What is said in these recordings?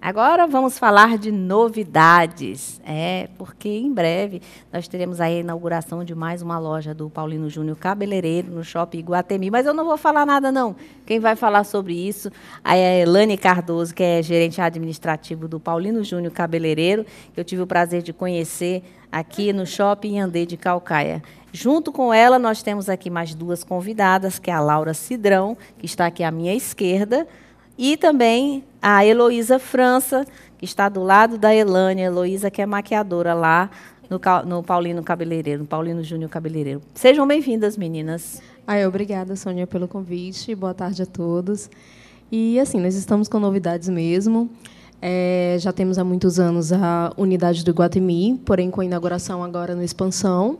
Agora vamos falar de novidades. É, porque em breve nós teremos a inauguração de mais uma loja do Paulino Júnior Cabeleireiro no Shopping Guatemi. Mas eu não vou falar nada, não. Quem vai falar sobre isso é a Elane Cardoso, que é gerente administrativo do Paulino Júnior Cabeleireiro, que eu tive o prazer de conhecer aqui no Shopping Andê de Calcaia. Junto com ela, nós temos aqui mais duas convidadas, que é a Laura Cidrão, que está aqui à minha esquerda, e também a Heloísa França, que está do lado da Elânia, Heloísa, que é maquiadora lá no, no Paulino Cabeleireiro, no Paulino Júnior Cabeleireiro. Sejam bem-vindas, meninas. Ai, obrigada, Sônia, pelo convite. Boa tarde a todos. E assim, nós estamos com novidades mesmo. É, já temos há muitos anos a unidade do Guatemi, porém com a inauguração agora no Expansão,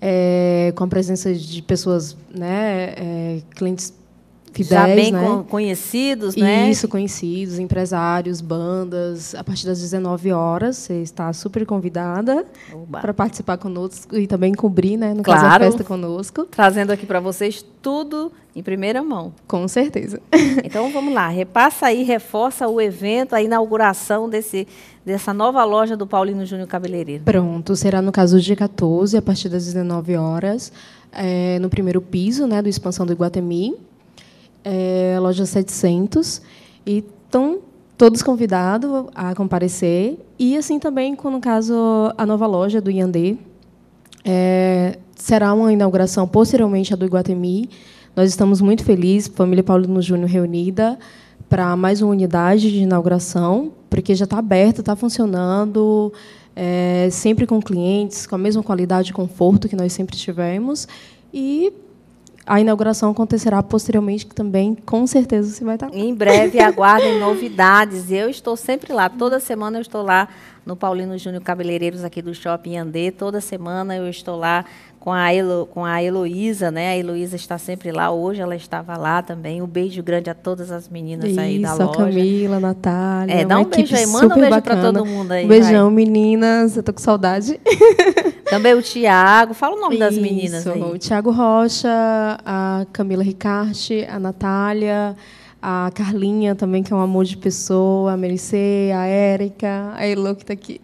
é, com a presença de pessoas, né, é, clientes 10, já bem né? conhecidos, né? Isso, conhecidos, empresários, bandas. A partir das 19 horas, você está super convidada para participar conosco e também cobrir, né? No claro, caso, a festa conosco. Trazendo aqui para vocês tudo em primeira mão. Com certeza. Então vamos lá, repassa aí, reforça o evento, a inauguração desse, dessa nova loja do Paulino Júnior Cabeleireiro. Pronto, será no caso dia 14, a partir das 19 horas, é, no primeiro piso né, do Expansão do Iguatemi é, loja 700, e estão todos convidados a comparecer. E assim também, no caso, a nova loja do Iandê é, será uma inauguração posteriormente à do Iguatemi. Nós estamos muito felizes, família Paulino Júnior reunida, para mais uma unidade de inauguração, porque já está aberta, está funcionando, é, sempre com clientes, com a mesma qualidade e conforto que nós sempre tivemos. E a inauguração acontecerá posteriormente, que também com certeza você vai estar. Em breve, aguardem novidades. Eu estou sempre lá. Toda semana eu estou lá no Paulino Júnior Cabeleireiros aqui do Shopping Andê. Toda semana eu estou lá com a, Elo, com a Heloísa, né? A Heloísa está sempre lá, hoje ela estava lá também. Um beijo grande a todas as meninas Isso, aí da loja. Camila, Natália. É, dá um beijo aí, manda um beijo para todo mundo aí. Um beijão, vai. meninas, eu tô com saudade. Também o Tiago. Fala o nome Isso, das meninas aí. O Tiago Rocha, a Camila Ricarte, a Natália, a Carlinha também, que é um amor de pessoa, a Mericê, a Érica, a Elô, que está aqui.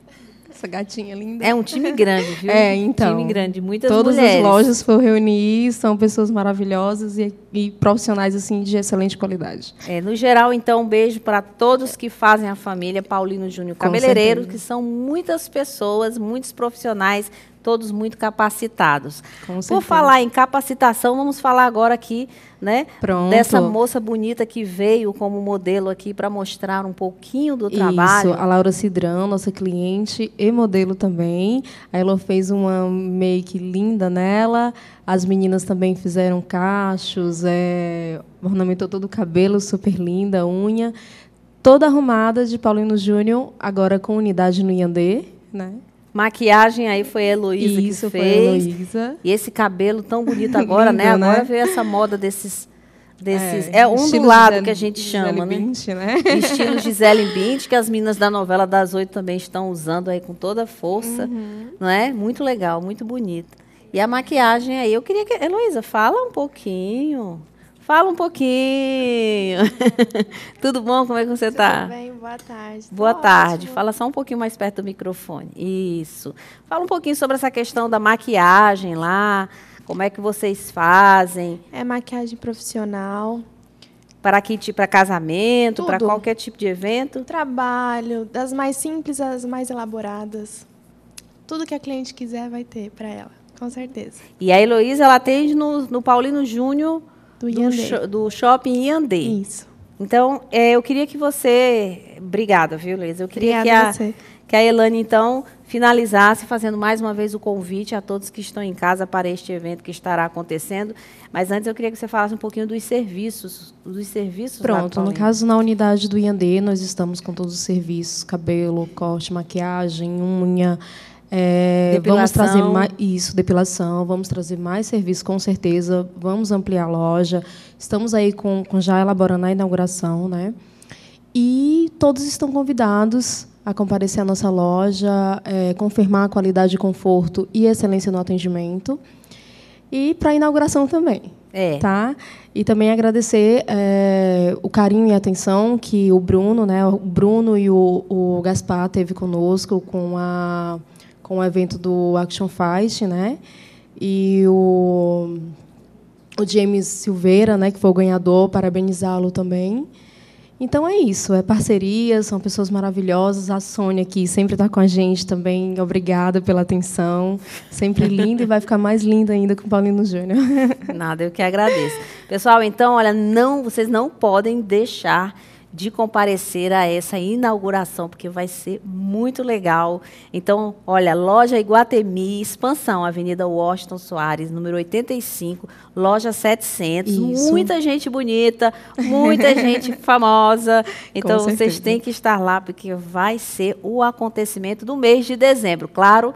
Essa gatinha linda. É um time grande, viu? É, então. Um time grande, muitas todas mulheres. Todas as lojas foram reunir, são pessoas maravilhosas e, e, profissionais assim de excelente qualidade. É, no geral, então, um beijo para todos que fazem a família Paulino Júnior Cabeleireiro, que são muitas pessoas, muitos profissionais todos muito capacitados. Por falar em capacitação, vamos falar agora aqui, né, Pronto. dessa moça bonita que veio como modelo aqui para mostrar um pouquinho do trabalho. Isso, a Laura Cidrão, nossa cliente e modelo também. A Ela fez uma make linda nela. As meninas também fizeram cachos, é, ornamentou todo o cabelo, super linda, unha. Toda arrumada de Paulino Júnior, agora com unidade no Iandê, né? Maquiagem aí foi a Heloísa Isso, que fez. Foi a Heloísa. E esse cabelo tão bonito agora, Lindo, né? Agora né? veio essa moda desses desses é, é ondulado que a gente chama, né? Né? Gisele Bint, né? Estilo Gisele Bint, que as meninas da novela das oito também estão usando aí com toda a força, uhum. não é? Muito legal, muito bonito. E a maquiagem aí, eu queria que Heloísa, fala um pouquinho Fala um pouquinho. Tudo bom? Como é que você está? Tudo tá? bem, boa tarde. Boa Tô tarde. Ótimo. Fala só um pouquinho mais perto do microfone. Isso. Fala um pouquinho sobre essa questão da maquiagem lá. Como é que vocês fazem? É maquiagem profissional. Para que tipo, para casamento, para qualquer tipo de evento? Trabalho, das mais simples às mais elaboradas. Tudo que a cliente quiser vai ter para ela, com certeza. E a Heloísa, ela atende no, no Paulino Júnior do, do, do shopping Iandê. Isso. Então, é, eu queria que você. Obrigada, viu, Leisa? Eu queria que a, que a Elane, então, finalizasse fazendo mais uma vez o convite a todos que estão em casa para este evento que estará acontecendo. Mas antes eu queria que você falasse um pouquinho dos serviços, dos serviços. Pronto, no caso na unidade do Iandê, nós estamos com todos os serviços: cabelo, corte, maquiagem, unha, é, vamos trazer mais isso, depilação, vamos trazer mais serviço com certeza, vamos ampliar a loja. Estamos aí com, com já elaborando a inauguração, né? E todos estão convidados a comparecer à nossa loja, é, confirmar a qualidade, conforto e excelência no atendimento. E para a inauguração também. É. Tá? E também agradecer é, o carinho e atenção que o Bruno, né, o Bruno e o, o Gaspar teve conosco com a com o evento do Action Fight, né? E o, o James Silveira, né, que foi o ganhador, parabenizá-lo também. Então é isso, é parceria, são pessoas maravilhosas. A Sônia aqui sempre está com a gente também. Obrigada pela atenção. Sempre linda e vai ficar mais linda ainda com o Paulino Júnior. Nada, eu que agradeço. Pessoal, então, olha, não, vocês não podem deixar de comparecer a essa inauguração, porque vai ser muito legal. Então, olha, loja Iguatemi, expansão, Avenida Washington Soares, número 85, loja 700. Isso. Muita gente bonita, muita gente famosa. Então, vocês têm que estar lá, porque vai ser o acontecimento do mês de dezembro. Claro,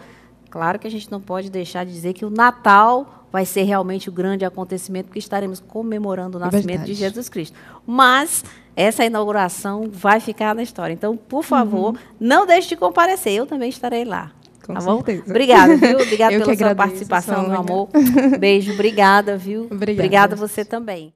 Claro que a gente não pode deixar de dizer que o Natal vai ser realmente o grande acontecimento, porque estaremos comemorando o é nascimento é de Jesus Cristo. Mas essa inauguração vai ficar na história. Então, por favor, uhum. não deixe de comparecer. Eu também estarei lá. Com tá certeza. Bom? Obrigada, viu? Obrigada pela sua participação, meu amor. Beijo, obrigada, viu? Obrigada, obrigada você também.